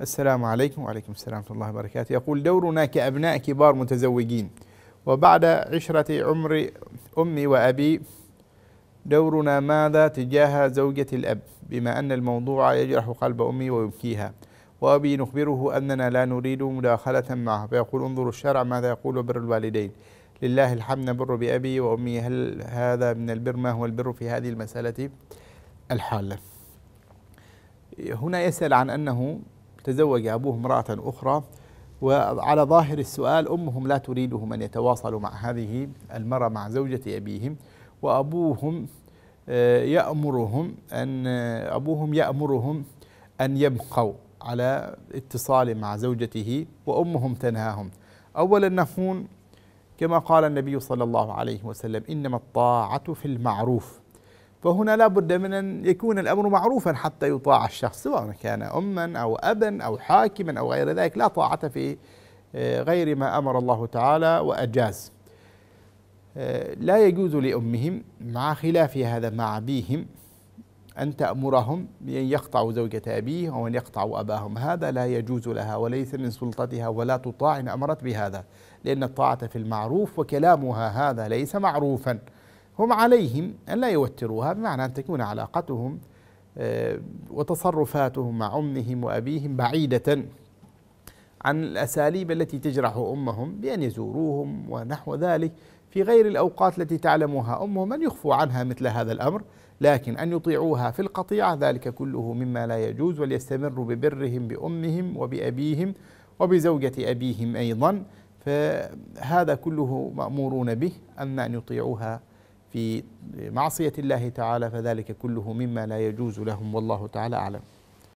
السلام عليكم وعليكم السلام ورحمة الله وبركاته يقول دورنا كأبناء كبار متزوجين وبعد عشرة عمر أمي وأبي دورنا ماذا تجاه زوجة الأب بما أن الموضوع يجرح قلب أمي ويبكيها وأبي نخبره أننا لا نريد مداخلة معه فيقول انظروا الشرع ماذا يقول بر الوالدين لله الحمد نبر بأبي وأمي هل هذا من البر ما هو البر في هذه المسألة الحالة هنا يسأل عن أنه تزوج أبوه امرأة أخرى وعلى ظاهر السؤال أمهم لا تريدهم أن يتواصلوا مع هذه المرأة مع زوجة أبيهم وأبوهم آه، يأمرهم أن آه، أبوهم يأمرهم أن يبقوا على اتصال مع زوجته وأمهم تنهاهم أولا نفون كما قال النبي صلى الله عليه وسلم إنما الطاعة في المعروف فهنا لابد من أن يكون الأمر معروفا حتى يطاع الشخص سواء كان أما أو أبا أو حاكما أو غير ذلك لا طاعة في آه، غير ما أمر الله تعالى وأجاز آه، لا يجوز لأمهم مع خلاف هذا مع أبيهم أن تأمرهم بأن يقطعوا زوجة أبيه أو أن يقطعوا أباهم هذا لا يجوز لها وليس من سلطتها ولا تطاع إن أمرت بهذا لأن الطاعة في المعروف وكلامها هذا ليس معروفا هم عليهم أن لا يوتروها بمعنى أن تكون علاقتهم آه، وتصرفاتهم مع أمهم وأبيهم بعيدة عن الأساليب التي تجرح أمهم بأن يزوروهم ونحو ذلك في غير الأوقات التي تعلمها أمهم أن يخفوا عنها مثل هذا الأمر لكن أن يطيعوها في القطيعة ذلك كله مما لا يجوز وليستمروا ببرهم بأمهم وبأبيهم وبزوجة أبيهم أيضا فهذا كله مأمورون به أن أن يطيعوها في معصية الله تعالى فذلك كله مما لا يجوز لهم والله تعالى أعلم